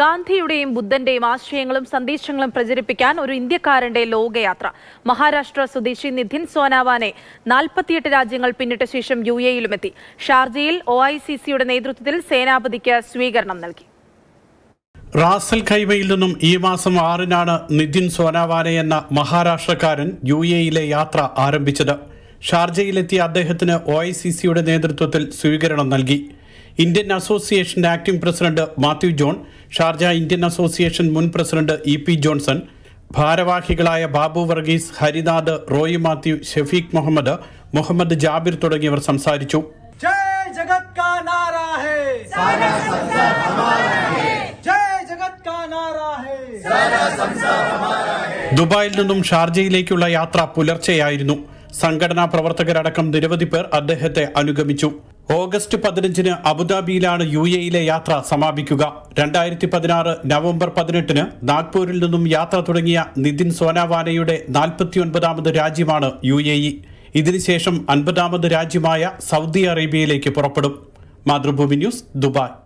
ഗാന്ധിയുടെയും ബുദ്ധന്റെയും ആശയങ്ങളും സന്ദേശങ്ങളും പ്രചരിപ്പിക്കാൻ ഒരു ഇന്ത്യക്കാരന്റെ ലോകയാത്ര മഹാരാഷ്ട്ര സ്വദേശി നിധിൻ സോനാവാനെ നാൽപ്പത്തിയെട്ട് രാജ്യങ്ങൾ പിന്നിട്ട ശേഷം യു എയിലുമെത്തി ഷാർജയിൽ ഒ ഐ സി സിയുടെ നേതൃത്വത്തിൽ സേനാപതിക്ക് സ്വീകരണം നൽകി റാസൽ ഖൈമയിൽ നിന്നും ഈ മാസം ആറിനാണ് നിധിൻ സോനാവാനെ എന്ന മഹാരാഷ്ട്രക്കാരൻ യു എയിലെ യാത്ര ആരംഭിച്ചത് ഷാർജയിലെത്തിയ അദ്ദേഹത്തിന് ഒ ഐ സി സിയുടെ നേതൃത്വത്തിൽ സ്വീകരണം നൽകി ഇന്ത്യൻ അസോസിയേഷന്റെ acting president Mathew John Sharjah Indian association മുൻ പ്രസിഡന്റ് ഇ പി ജോൺസൺ ഭാരവാഹികളായ ബാബു വർഗീസ് ഹരിനാഥ് റോയി മാത്യു ഷെഫീഖ് മുഹമ്മദ് മുഹമ്മദ് ജാബിർ തുടങ്ങിയവർ സംസാരിച്ചു ദുബായിൽ നിന്നും ഷാർജയിലേക്കുള്ള യാത്ര പുലർച്ചെയായിരുന്നു സംഘടനാ പ്രവർത്തകരടക്കം നിരവധി പേർ അദ്ദേഹത്തെ അനുഗമിച്ചു ഓഗസ്റ്റ് പതിനഞ്ചിന് അബുദാബിയിലാണ് യു എയിലെ യാത്ര സമാപിക്കുക രണ്ടായിരത്തി പതിനാറ് നവംബർ പതിനെട്ടിന് നാഗ്പൂരിൽ നിന്നും യാത്ര തുടങ്ങിയ നിതിൻ സോനാവാനയുടെ നാൽപ്പത്തിയൊൻപതാമത് രാജ്യമാണ് യു എ ഇ ഇതിനുശേഷം അൻപതാമത് രാജ്യമായ സൗദി അറേബ്യയിലേക്ക് പുറപ്പെടും മാതൃഭൂമി ന്യൂസ് ദുബായ്